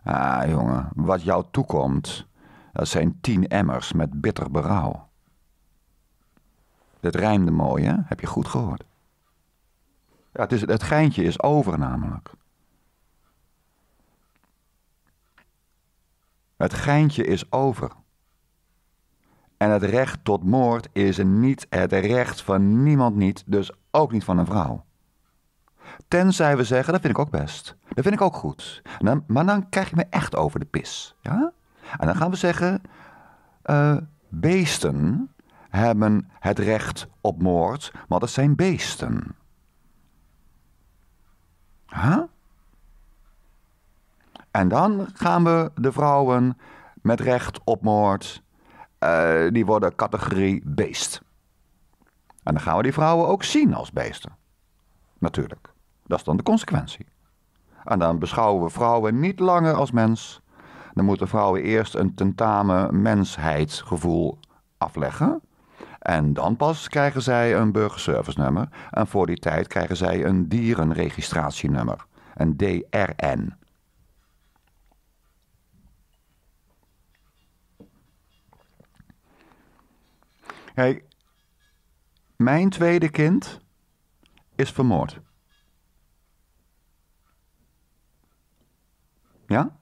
Ah, jongen, wat jou toekomt, dat zijn tien emmers met bitter berouw. Dit rijmde mooi, hè? Heb je goed gehoord? Ja, het, is, het geintje is over namelijk. Het geintje is over. En het recht tot moord is niet het recht van niemand niet, dus ook niet van een vrouw. Tenzij we zeggen, dat vind ik ook best. Dat vind ik ook goed. Nou, maar dan krijg je me echt over de pis. Ja? En dan gaan we zeggen, eh, beesten hebben het recht op moord, maar dat zijn beesten. En dan gaan we de vrouwen met recht op moord, eh, die worden categorie beest. En dan gaan we die vrouwen ook zien als beesten. Natuurlijk. Dat is dan de consequentie. En dan beschouwen we vrouwen niet langer als mens. Dan moeten vrouwen eerst een tentamen mensheidsgevoel afleggen. En dan pas krijgen zij een burgerservice nummer. En voor die tijd krijgen zij een dierenregistratienummer. Een DRN. Kijk, mijn tweede kind is vermoord. Ja?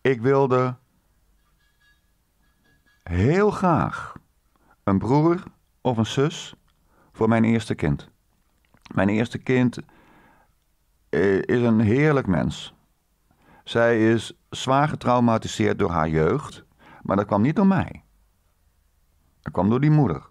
Ik wilde heel graag een broer of een zus voor mijn eerste kind. Mijn eerste kind eh, is een heerlijk mens. Zij is zwaar getraumatiseerd door haar jeugd, maar dat kwam niet door mij. Dat kwam door die moeder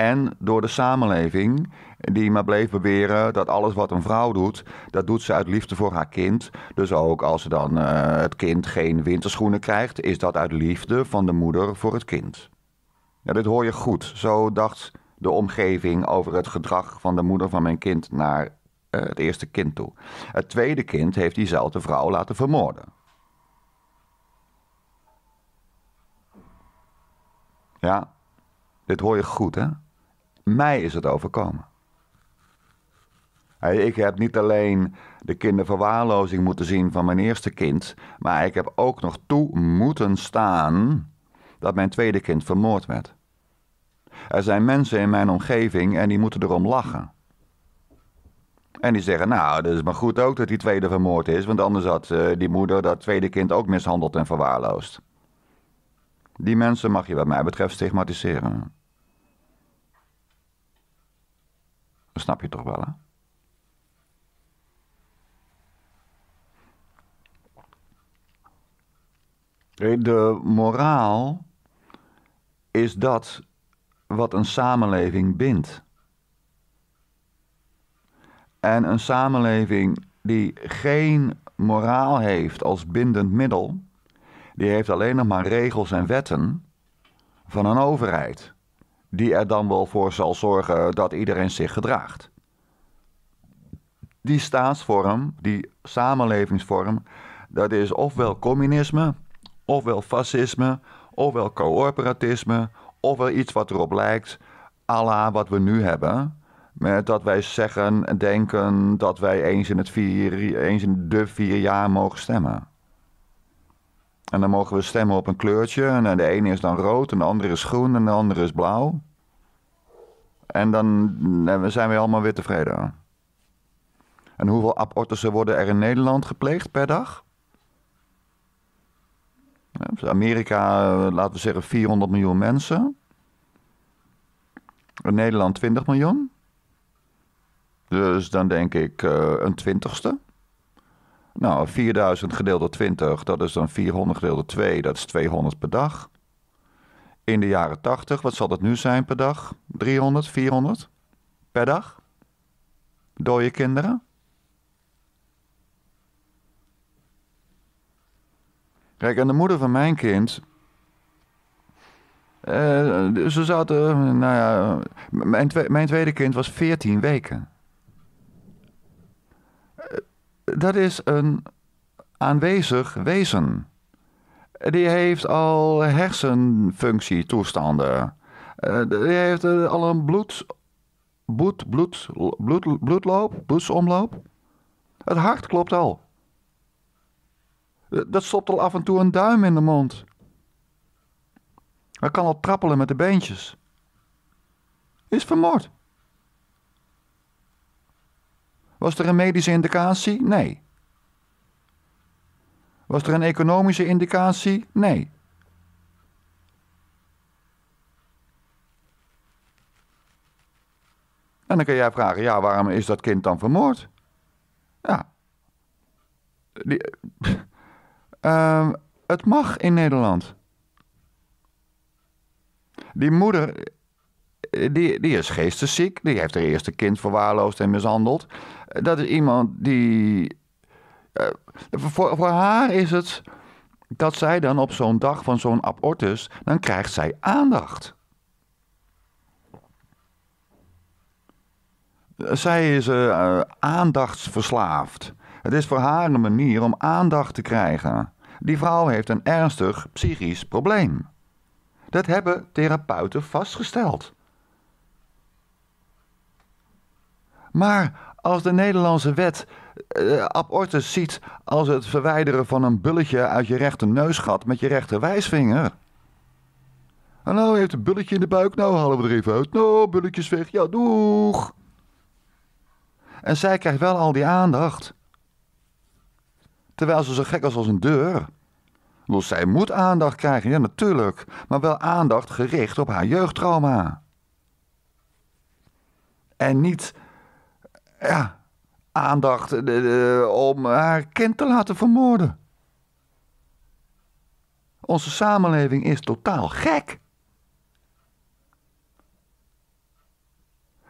en door de samenleving, die maar bleef beweren dat alles wat een vrouw doet, dat doet ze uit liefde voor haar kind. Dus ook als ze dan eh, het kind geen winterschoenen krijgt, is dat uit liefde van de moeder voor het kind. Ja, dit hoor je goed. Zo dacht de omgeving over het gedrag van de moeder van mijn kind naar eh, het eerste kind toe. Het tweede kind heeft diezelfde vrouw laten vermoorden. Ja, dit hoor je goed, hè? Mij is het overkomen. Ik heb niet alleen de kinderverwaarlozing moeten zien van mijn eerste kind, maar ik heb ook nog toe moeten staan dat mijn tweede kind vermoord werd. Er zijn mensen in mijn omgeving en die moeten erom lachen. En die zeggen, nou, dat is maar goed ook dat die tweede vermoord is, want anders had eh, die moeder dat tweede kind ook mishandeld en verwaarloosd. Die mensen mag je wat mij betreft stigmatiseren. snap je toch wel, hè? De moraal is dat wat een samenleving bindt. En een samenleving die geen moraal heeft als bindend middel, die heeft alleen nog maar regels en wetten van een overheid die er dan wel voor zal zorgen dat iedereen zich gedraagt. Die staatsvorm, die samenlevingsvorm, dat is ofwel communisme, ofwel fascisme, ofwel corporatisme, ofwel iets wat erop lijkt, à la wat we nu hebben. Met dat wij zeggen en denken dat wij eens in, het vier, eens in de vier jaar mogen stemmen. En dan mogen we stemmen op een kleurtje. En eh, de ene is dan rood, en de andere is groen, en de andere is blauw. En dan mm, eh, zijn we allemaal weer tevreden. En hoeveel abortussen worden er in Nederland gepleegd per dag? Dus Amerika, eh, laten we zeggen 400 miljoen mensen. In Nederland 20 miljoen. Dus dan denk ik een twintigste. Nou, 4000 gedeeld door 20, dat is dan 400 gedeeld door 2, dat is 200 per dag. In de jaren 80, wat zal dat nu zijn per dag? 300, 400 per dag? Door je kinderen? Kijk, en de moeder van mijn kind. Eh, ze zaten. Nou ja, mijn, tweede, mijn tweede kind was 14 weken dat is een aanwezig wezen. Die heeft al hersenfunctietoestanden. Eh, die heeft eh, al een bloed, bloed, bloedloop, bloedsomloop. Het hart klopt al. Eh, dat stopt al af en toe een duim in de mond. Hij kan al trappelen met de beentjes. Is vermoord. Was er een medische indicatie? Nee. Was er een economische indicatie? Nee. En dan kun jij vragen, ja, waarom is dat kind dan vermoord? Ja. <laughs> Ehm, het mag in Nederland. Die moeder eh, die, die is geestesziek. Die heeft haar eerste kind verwaarloosd en mishandeld. Eh, dat is iemand die. Eh, voor, haar is het dat zij dan op zo'n dag van zo'n abortus. dan krijgt zij aandacht. Zij is aandachtsverslaafd. Het is voor haar een manier om aandacht te krijgen. Die vrouw heeft een ernstig psychisch probleem. Dat hebben therapeuten vastgesteld. Maar als de Nederlandse wet eh, abortus ziet als het verwijderen van een bulletje uit je rechter neusgat met je rechter wijsvinger. Hallo, nou heeft een bulletje in de buik, nou halen we er even uit. Nou, bulletjes weg, ja doeg. En zij krijgt wel al die aandacht. Terwijl ze zo gek is als een deur. Nou, zij moet aandacht krijgen, ja natuurlijk. Maar wel aandacht gericht op haar jeugdtrauma. En niet ja, aandacht om haar kind te laten vermoorden. Onze samenleving is totaal gek.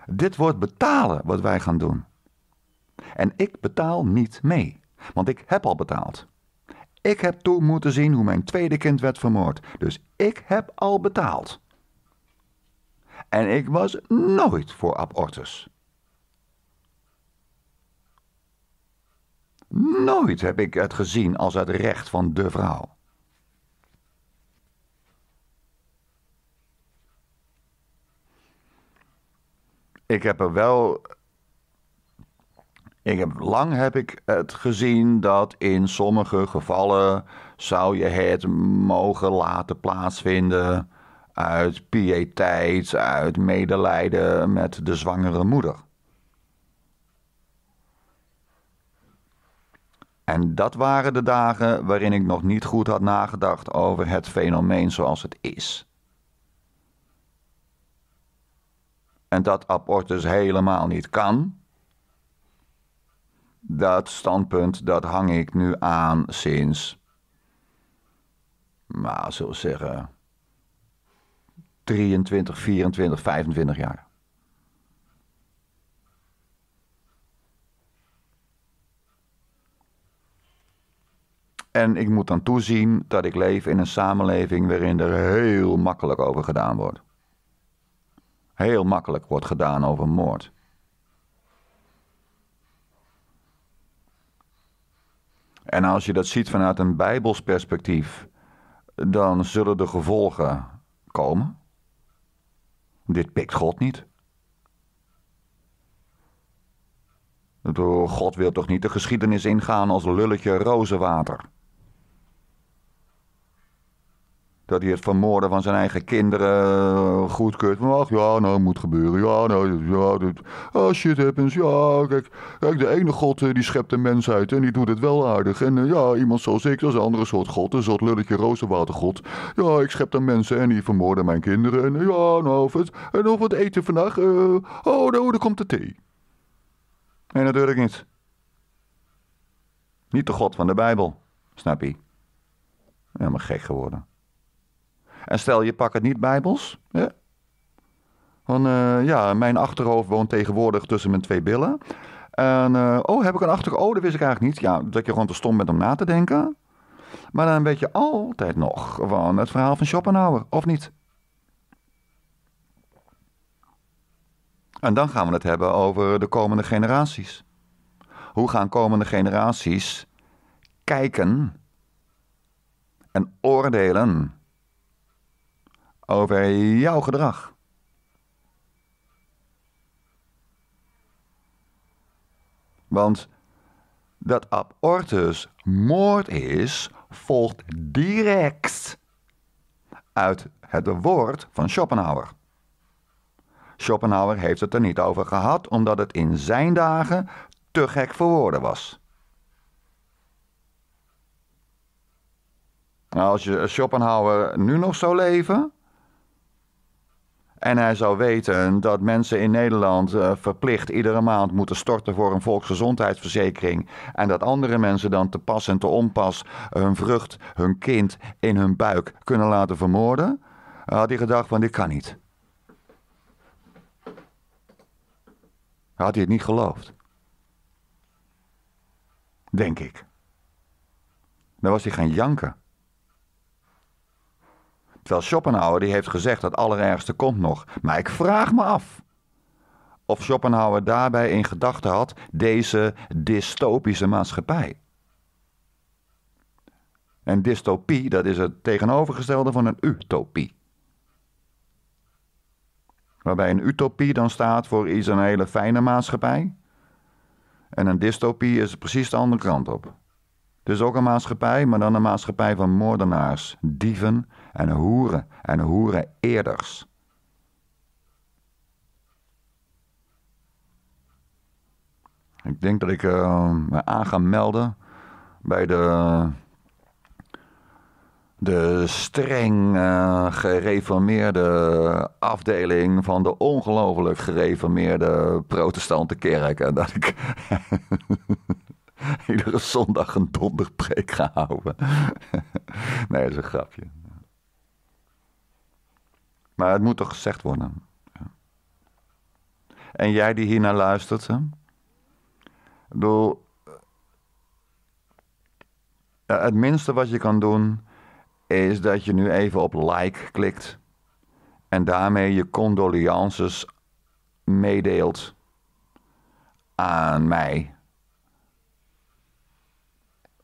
Dit wordt betalen wat wij gaan doen. En ik betaal niet mee, want ik heb al betaald. Ik heb toe moeten zien hoe mijn tweede kind werd vermoord, dus ik heb al betaald. En ik was nooit voor abortus. Nooit heb ik het gezien als het recht van de vrouw. Ik heb er wel. Ik heb, lang heb ik het gezien dat in sommige gevallen zou je het mogen laten plaatsvinden uit piëteit, uit medelijden met de zwangere moeder. En dat waren de dagen waarin ik nog niet goed had nagedacht over het fenomeen zoals het is. En dat abortus helemaal niet kan. Dat standpunt, dat hang ik nu aan sinds, maar zeggen, 23, 24, 25 jaar. En ik moet dan toezien dat ik leef in een samenleving waarin er heel makkelijk over gedaan wordt. Heel makkelijk wordt gedaan over moord. En als je dat ziet vanuit een Bijbels perspectief, dan zullen de gevolgen komen. Dit pikt God niet. God wil toch niet de geschiedenis ingaan als lulletje rozenwater. Dat hij het vermoorden van zijn eigen kinderen eh, goedkeurt. Maar ach, ja, nou, moet gebeuren. Ja, nou, ja, oh, shit happens. Ja, kijk, kijk, de ene god eh, die schept de mensheid en die doet het wel aardig. En eh, ja, iemand zoals ik, dat is een andere soort god. Een soort lulletje rozenwatergod, Ja, ik schep dan mensen en die vermoorden mijn kinderen. En ja, nou, of het, en of het eten vandaag. oh, nou, daar komt de thee. Nee, natuurlijk niet. Niet de God van de Bijbel, snap je? Helemaal gek geworden. En stel je pak het niet bijbels. Hè? Van eh, ja, mijn achterhoofd woont tegenwoordig tussen mijn twee billen. En eh, oh, heb ik een achterhoofd? Oh, dat wist ik eigenlijk niet. Ja, dat je gewoon te stom bent om na te denken. Maar dan weet je altijd nog van het verhaal van Schopenhauer, of niet? En dan gaan we het hebben over de komende generaties. Hoe gaan komende generaties kijken en oordelen over jouw gedrag. Want dat abortus moord is, volgt direct uit het woord van Schopenhauer. Schopenhauer heeft het er niet over gehad omdat het in zijn dagen te gek voor woorden was. Nou, als je Schopenhauer nu nog zou leven, en hij zou weten dat mensen in Nederland eh, verplicht iedere maand moeten storten voor een volksgezondheidsverzekering. En dat andere mensen dan te pas en te onpas hun vrucht, hun kind in hun buik kunnen laten vermoorden. had hij gedacht van dit kan niet. Had hij het niet geloofd. Denk ik. Dan was hij gaan janken. Terwijl Schopenhauer die heeft gezegd dat allerergste komt nog. Maar ik vraag me af of Schopenhauer daarbij in gedachten had deze dystopische maatschappij. En dystopie, dat is het tegenovergestelde van een utopie. Waarbij een utopie dan staat voor iets een hele fijne maatschappij. En een dystopie is precies de andere kant op. Het is ook een maatschappij, maar dan een maatschappij van moordenaars, dieven en hoeren en hoeren eerders. Ik denk dat ik eh, me aan ga melden bij de, de streng eh, gereformeerde afdeling van de ongelooflijk gereformeerde protestante kerk. En dat ik <laughs> iedere zondag een donderpreek ga houden. <laughs> nee, dat is een grapje. Maar het moet toch gezegd worden. En jij die hiernaar luistert, hè? Doe, eh, het minste wat je kan doen, is dat je nu even op like klikt. En daarmee je condolences meedeelt aan mij.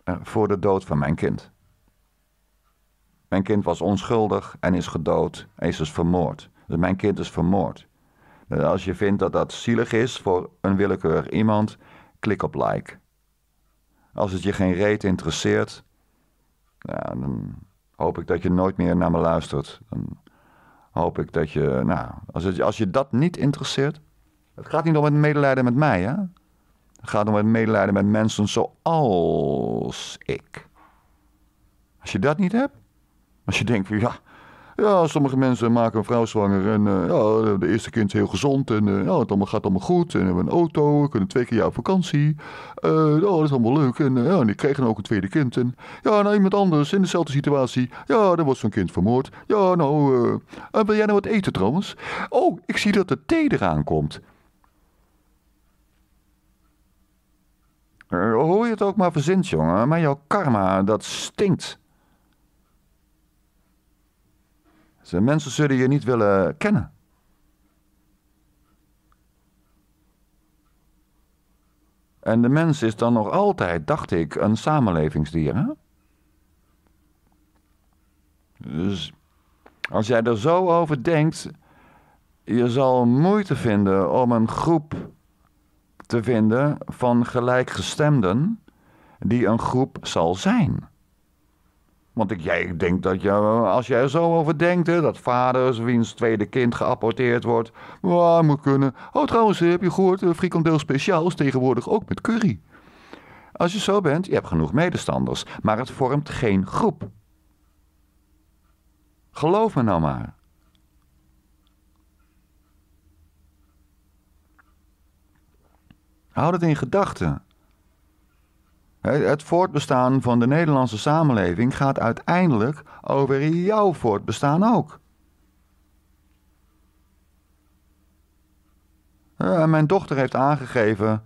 Eh, voor de dood van mijn kind. Mijn kind was onschuldig en is gedood en is dus vermoord. Dus mijn kind is vermoord. Dus als je vindt dat dat zielig is voor een willekeurig iemand, klik op like. Als het je geen reet interesseert, dan hoop ik dat je nooit meer naar me luistert. Dan hoop ik dat je, nou, als, het, als je dat niet interesseert, het gaat niet om het medelijden met mij, hè? Het gaat om het medelijden met mensen zoals ik. Als je dat niet hebt, als je denkt van ja, ja, sommige mensen maken een vrouw zwanger en eh, ja, de eerste kind is heel gezond en eh, ja, het allemaal, gaat allemaal goed. En hebben een auto, kunnen twee keer jaar op vakantie. Uh, ja, dat is allemaal leuk. En, ja, en die krijgen ook een tweede kind. En ja, nou iemand anders in dezelfde situatie. Ja, dan wordt zo'n kind vermoord. Ja, nou, wil jij nou wat eten trouwens? Oh, ik zie dat de thee eraan komt. hoor je het ook maar verzint, jongen. Maar jouw karma, dat stinkt. Zijn mensen zullen je niet willen kennen. En de mens is dan nog altijd, dacht ik, een samenlevingsdier. Hè? Dus als jij er zo over denkt, je zal moeite vinden om een groep te vinden van gelijkgestemden die een groep zal zijn. Want ik, jij ik denk dat je, als jij er zo over denkt, hè, dat vaders wiens tweede kind geapporteerd wordt, moet kunnen. Oh, trouwens, heb je gehoord, eh, frikandeel speciaals tegenwoordig ook met curry. Als je zo bent, je hebt genoeg medestanders, maar het vormt geen groep. Geloof me nou maar. Houd het in gedachten. Het voortbestaan van de Nederlandse samenleving gaat uiteindelijk over jouw voortbestaan ook. mijn dochter heeft aangegeven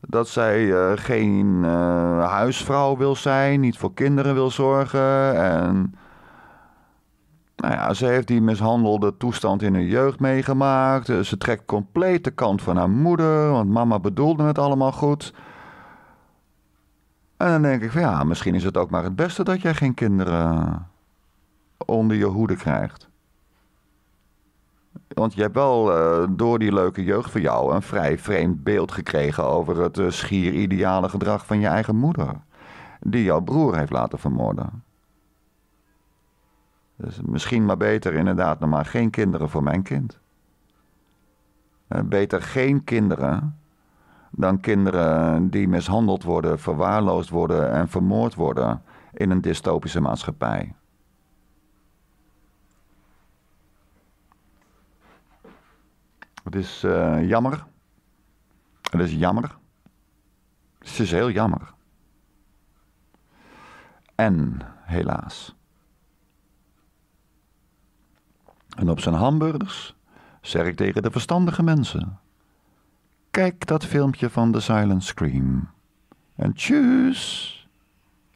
dat zij eh, geen eh, huisvrouw wil zijn, niet voor kinderen wil zorgen. En nou ja, ze heeft die mishandelde toestand in haar jeugd meegemaakt. Ze trekt compleet de kant van haar moeder, want mama bedoelde het allemaal goed. En dan denk ik van ja, misschien is het ook maar het beste dat jij geen kinderen onder je hoede krijgt. Want je hebt wel eh, door die leuke jeugd van jou een vrij vreemd beeld gekregen over het eh, schier ideale gedrag van je eigen moeder. Die jouw broer heeft laten vermoorden. Dus misschien maar beter inderdaad nog maar geen kinderen voor mijn kind. Eh, beter geen kinderen dan kinderen die mishandeld worden, verwaarloosd worden en vermoord worden in een dystopische maatschappij. Het is eh, jammer. Het is jammer. Het is heel jammer. En helaas. En op zijn hamburgers zeg ik tegen de verstandige mensen. Kijk dat filmpje van The Silent Scream. En tjus,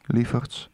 lieverds.